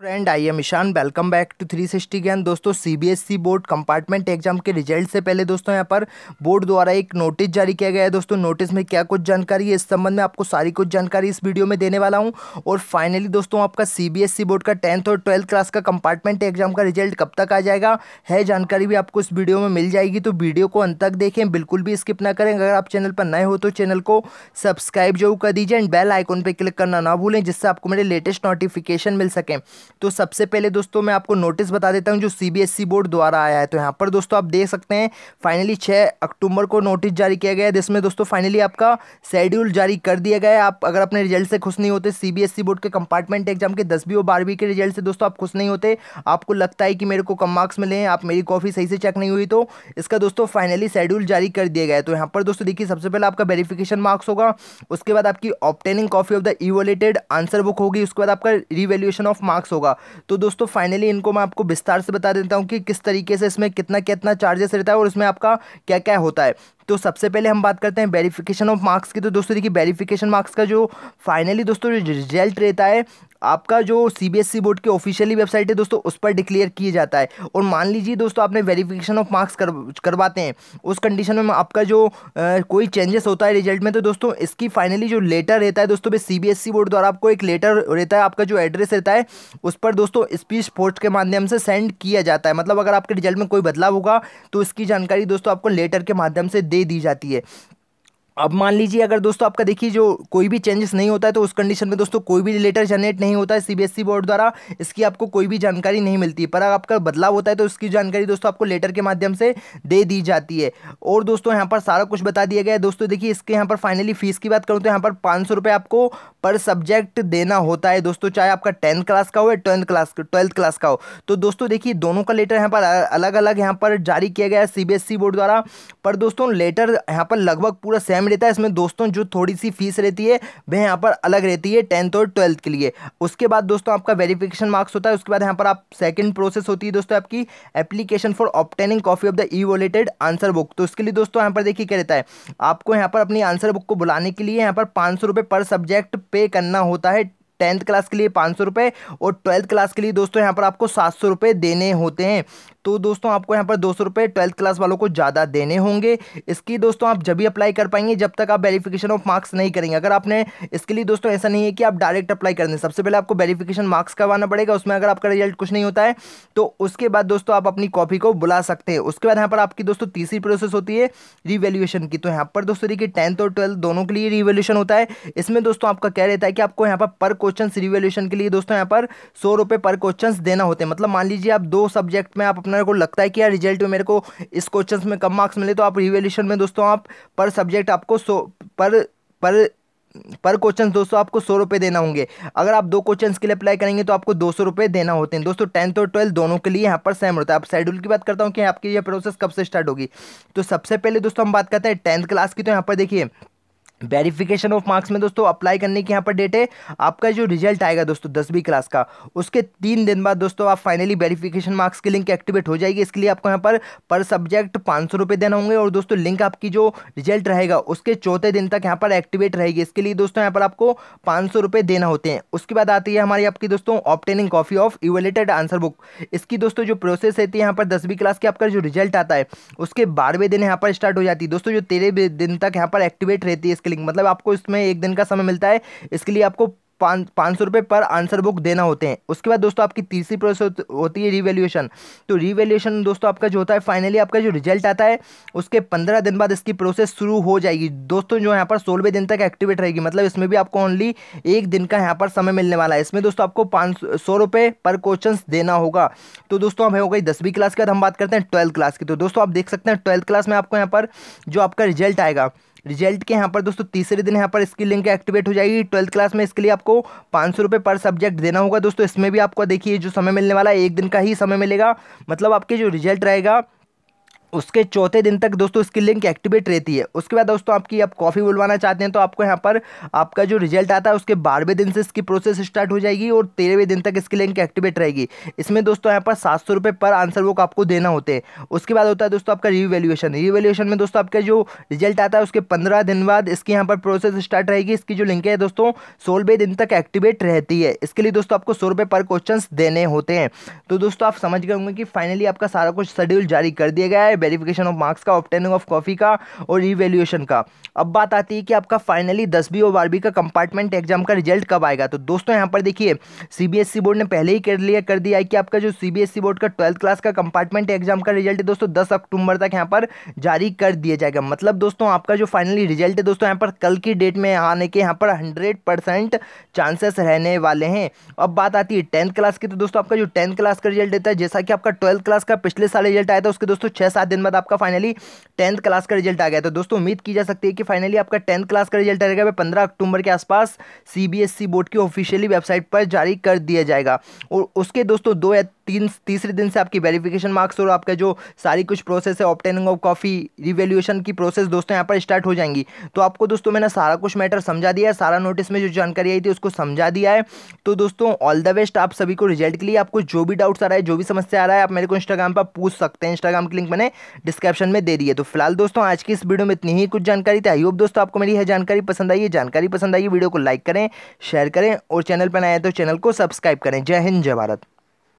friend I am Ishan welcome back to three sixty Gyan दोस्तों CBSE board compartment exam के result से पहले दोस्तों यहाँ पर बोर्ड द्वारा एक नोटिस जारी किया गया है दोस्तों नोटिस में क्या कुछ जानकारी है इस संबंध में आपको सारी कुछ जानकारी इस वीडियो में देने वाला हूँ और फाइनली दोस्तों आपका सीबीएसई बोर्ड e का टेंथ और ट्वेल्थ क्लास का कंपार्टमेंट एग्जाम का रिजल्ट कब तक आ जाएगा है जानकारी भी आपको इस वीडियो में मिल जाएगी तो वीडियो को अंत तक देखें बिल्कुल भी स्किप ना करें अगर आप चैनल पर नए हो तो चैनल को सब्सक्राइब जरूर कर दीजिए एंड बेल आइकॉन पर क्लिक करना ना भूलें जिससे आपको मेरे लेटेस्ट नोटिफिकेशन मिल सकें तो सबसे पहले दोस्तों मैं आपको नोटिस बता देता हूँ जो सीबीएसई बोर्ड e द्वारा आया है तो यहाँ पर दोस्तों आप देख सकते हैं फाइनली छः अक्टूबर को नोटिस जारी किया गया है जिसमें दोस्तों फाइनली आपका शेड्यूल जारी कर दिया गया है आप अगर अपने रिजल्ट से खुश नहीं होते सीबीएसई बोर्ड e के कंपार्टमेंट एग्जाम के दसवीं और बारहवीं के रिजल्ट से दोस्तों आप खुश नहीं होते आपको लगता है कि मेरे को कम मार्क्स मिले हैं आप मेरी कॉफ़ी सही से चेक नहीं हुई तो इसका दोस्तों फाइनली शेड्यूल जारी कर दिया गया है तो यहाँ पर दोस्तों देखिए सबसे पहले आपका वेरिफिकेशन मार्क्स होगा उसके बाद आपकी obtaining copy of the evaluated answer book होगी उसके बाद आपका रिवेल्यूशन ऑफ मार्क्स होगा तो दोस्तों फाइनली इनको मैं आपको विस्तार से बता देता हूँ कि किस तरीके से इसमें कितना कितना चार्जेस रहता है और इसमें आपका क्या क्या होता है तो सबसे पहले हम बात करते हैं वेरिफिकेशन ऑफ मार्क्स की तो दोस्तों देखिए वेरिफिकेशन मार्क्स का जो फाइनली दोस्तों रिजल्ट रहता है आपका जो सी e बोर्ड की ऑफिशियली वेबसाइट है दोस्तों उस पर डिक्लेयर किया जाता है और मान लीजिए दोस्तों आपने वेरिफिकेशन ऑफ मार्क्स कर करवाते हैं उस कंडीशन में आपका जो आ, कोई चेंजेस होता है रिजल्ट में तो दोस्तों इसकी फाइनली जो लेटर रहता है दोस्तों सी e बोर्ड द्वारा आपको एक लेटर रहता है आपका जो एड्रेस रहता है उस पर दोस्तों स्पीच पोस्ट के माध्यम से सेंड किया जाता है मतलब अगर आपके रिजल्ट में कोई बदलाव होगा तो इसकी जानकारी दोस्तों आपको लेटर के माध्यम से दे दी जाती है अब मान लीजिए अगर दोस्तों आपका देखिए जो कोई भी चेंजेस नहीं होता है तो उस कंडीशन में दोस्तों कोई भी लेटर जनरेट नहीं होता है सीबीएसई बोर्ड e द्वारा इसकी आपको कोई भी जानकारी नहीं मिलती है पर अगर आपका बदलाव होता है तो उसकी जानकारी दोस्तों आपको लेटर के माध्यम से दे दी जाती है और दोस्तों यहाँ पर सारा कुछ बता दिया गया है दोस्तों देखिए इसके यहाँ पर फाइनली फीस की बात करूँ तो यहाँ पर पाँच आपको पर सब्जेक्ट देना होता है दोस्तों चाहे आपका टेंथ क्लास का हो या ट्वेल्थ क्लास ट्वेल्थ क्लास का हो तो दोस्तों देखिए दोनों का लेटर यहाँ पर अलग अलग यहाँ पर जारी किया गया है सी बोर्ड e द्वारा पर दोस्तों लेटर यहाँ पर लगभग पूरा सेम सेम रहता है इसमें दोस्तों जो थोड़ी सी फीस रहती है वह यहाँ पर अलग रहती है टेंथ और ट्वेल्थ के लिए उसके बाद दोस्तों आपका वेरिफिकेशन मार्क्स होता है उसके बाद यहाँ पर आप सेकेंड प्रोसेस होती है दोस्तों आपकी application for obtaining copy of the evaluated answer book तो उसके लिए दोस्तों यहाँ पर देखिए क्या रहता है आपको यहाँ पर अपनी आंसर बुक को बुलाने के लिए यहाँ पर पाँच पर सब्जेक्ट पे करना होता है टेंथ क्लास के लिए पाँच सौ रुपये और ट्वेल्थ क्लास के लिए दोस्तों यहाँ पर आपको सात सौ रुपये देने होते हैं तो दोस्तों आपको यहाँ पर दो सौ रुपये ट्वेल्थ क्लास वालों को ज़्यादा देने होंगे इसकी दोस्तों आप जब भी अप्लाई कर पाएंगे जब तक आप वेरीफिकेशन ऑफ मार्क्स नहीं करेंगे अगर आपने इसके लिए दोस्तों ऐसा नहीं है कि आप डायरेक्ट अप्लाई कर दें सबसे पहले आपको वेरीफिकेशन मार्क्स करवाना पड़ेगा उसमें अगर आपका रिजल्ट कुछ नहीं होता है तो उसके बाद दोस्तों आप अपनी कॉपी को बुला सकते हैं उसके बाद यहाँ पर आपकी दोस्तों तीसरी प्रोसेस होती है रिवेल्यूशन की तो यहाँ पर दोस्तों देखिए टेंथ और ट्वेल्थ दोनों के लिए रिवेल्यूशन होता है इसमें दोस्तों आपका कह रहता है कि आपको यहाँ पर पर क्वेश्चन रिवेल्यूशन के लिए दोस्तों यहाँ पर सौ रुपये पर क्वेश्चन देना होते हैं मतलब मान लीजिए आप दो सब्जेक्ट में आप अपना मेरे को लगता है कि यार रिजल्ट में मेरे को इस क्वेश्चन में कम मार्क्स मिले तो आप रिवेल्यूशन में दोस्तों आप पर सब्जेक्ट आपको सो पर पर पर क्वेश्चन दोस्तों आपको सौ रुपये देना होंगे अगर आप दो क्वेश्चन के लिए अप्लाई करेंगे तो आपको दो सौ रुपये देना होते हैं दोस्तों टेंथ और ट्वेल्थ दोनों के लिए यहाँ पर सेम होता है आप शेड्यूल की बात करता हूँ कि आपकी ये प्रोसेस कब से स्टार्ट होगी तो सबसे पहले दोस्तों हम बात करते हैं टेंथ क्लास की तो यहाँ पर देखिए वेरिफिकेशन ऑफ मार्क्स में दोस्तों अप्लाई करने की यहाँ पर डेट है आपका जो रिजल्ट आएगा दोस्तों दसवीं क्लास का उसके तीन दिन बाद दोस्तों आप फाइनली वेरिफिकेशन मार्क्स की लिंक एक्टिवेट हो जाएगी इसके लिए आपको यहाँ पर पर सब्जेक्ट पाँच सौ रुपये देना होंगे और दोस्तों लिंक आपकी जो रिजल्ट रहेगा उसके चौथे दिन तक यहाँ पर एक्टिवेट रहेगी इसके लिए दोस्तों यहाँ पर आपको पाँच सौ रुपये देना होते हैं उसके बाद आती है हमारी आपकी दोस्तों obtaining copy of evaluated answer book इसकी दोस्तों जो प्रोसेस रहती है यहाँ पर दसवीं क्लास के आपका जो रिजल्ट आता है उसके बारहवें दिन यहाँ पर स्टार्ट हो जाती है दोस्तों जो तेरहवें दिन तक यहाँ पर एक्टिवेट रहती है की लिंक मतलब आपको इसमें एक दिन का समय मिलता है इसके लिए आपको पाँच पाँच सौ रुपये पर आंसर बुक देना होते हैं उसके बाद दोस्तों आपकी तीसरी प्रोसेस होती है रिवेल्यूशन तो रिवेल्यूशन दोस्तों आपका जो होता है फाइनली आपका जो रिजल्ट आता है उसके पंद्रह दिन बाद इसकी प्रोसेस शुरू हो जाएगी दोस्तों जो यहाँ पर सोलहवें दिन तक एक्टिवेट रहेगी मतलब इसमें भी आपको ओनली एक दिन का यहाँ पर समय मिलने वाला है इसमें दोस्तों आपको पाँच सौ पर क्वेश्चन देना होगा तो दोस्तों अब हो गई दसवीं क्लास के बाद हम बात करते हैं ट्वेल्थ क्लास की तो दोस्तों आप देख सकते हैं ट्वेल्थ क्लास में आपको यहाँ पर जो आपका रिजल्ट आएगा रिजल्ट के यहाँ पर दोस्तों तीसरे दिन यहाँ पर इसकी लिंक एक्टिवेट हो जाएगी ट्वेल्थ क्लास में इसके लिए आपको पाँच पर सब्जेक्ट देना होगा दोस्तों इसमें भी आपको देखिए जो समय मिलने वाला है एक दिन का ही समय मिलेगा मतलब आपके जो रिजल्ट रहेगा उसके चौथे दिन तक दोस्तों इसकी लिंक एक्टिवेट रहती है उसके बाद दोस्तों आपकी आप कॉफ़ी बुलवाना चाहते हैं तो आपको यहाँ पर आपका जो रिजल्ट आता है उसके बारहवें दिन से इसकी प्रोसेस स्टार्ट हो जाएगी और तेरहवें दिन तक इसकी लिंक एक्टिवेट रहेगी इसमें दोस्तों यहाँ पर सात सौ पर आंसर बुक आपको देना होते हैं उसके बाद होता है दोस्तों आपका रिवैल्यूएशन रिवेल्यूशन में दोस्तों आपका जो रिजल्ट आता है उसके पंद्रह दिन बाद इसकी यहाँ पर प्रोसेस स्टार्ट रहेगी इसकी जो लिंक है दोस्तों सोलहवें दिन तक एक्टिवेट रहती है इसके लिए दोस्तों आपको सौ पर क्वेश्चन देने होते हैं तो दोस्तों आप समझ गए होंगे कि फाइनली आपका सारा कुछ शेड्यूल जारी कर दिया गया है है वेरीफिकेशन ऑफ मार्क्स का ऑप्टेनिंग ऑफ कॉफी का और रिवेल्यूशन का अब बात आती है कि आपका फाइनली दसवीं और बारहवीं का कंपार्टमेंट एग्जाम का रिजल्ट कब आएगा तो दोस्तों यहाँ पर देखिए सी बोर्ड e ने पहले ही कर लिया कर दिया है कि आपका जो सी बोर्ड e का ट्वेल्थ क्लास का कंपार्टमेंट एग्जाम का रिजल्ट है दोस्तों दस अक्टूबर तक यहाँ पर जारी कर दिया जाएगा मतलब दोस्तों आपका जो फाइनली रिजल्ट है दोस्तों यहाँ पर कल की डेट में आने के यहाँ पर हंड्रेड परसेंट चांसेस रहने वाले हैं अब बात आती है टेंथ क्लास की तो दोस्तों आपका जो टेंथ क्लास का रिजल्ट देता है जैसा कि आपका ट्वेल्थ क्लास का पिछले साल रिजल्ट आया था उसके दोस्तों छह सात दिन बाद आपका फाइनली टेंथ क्लास का रिजल्ट आ गया तो दोस्तों उम्मीद की जा सकती है कि फाइनली आपका टेंथ क्लास का रिजल्ट आएगा पंद्रह अक्टूबर के आसपास सी बोर्ड e की ऑफिशियली वेबसाइट पर जारी कर दिया जाएगा और उसके दोस्तों दो या तीन तीसरे दिन से आपकी वेरिफिकेशन मार्क्स और आपका जो सारी कुछ प्रोसेस है ऑप्टेनिंग ऑफ कॉफ़ी रिवेल्यूशन की प्रोसेस दोस्तों यहाँ पर स्टार्ट हो जाएंगी तो आपको दोस्तों मैंने सारा कुछ मैटर समझा दिया है सारा नोटिस में जो जानकारी आई थी उसको समझा दिया है तो दोस्तों ऑल द बेस्ट आप सभी को रिजल्ट के लिए आपको जो भी डाउट्स आ रहा है जो भी समस्या आ रहा है आप मेरे को इंस्टाग्राम पर पूछ सकते हैं इंस्टाग्राम की लिंक मैंने डिस्क्रिप्शन में दे दी है तो फिलहाल दोस्तों आज की इस वीडियो में इतनी ही कुछ जानकारी थी आई होप दोस्तों आपको मेरी यह जानकारी पसंद आई है जानकारी पसंद आई वीडियो को लाइक करें शेयर करें और चैनल पर नए तो चैनल को सब्सक्राइब करें जय हिंद जय भारत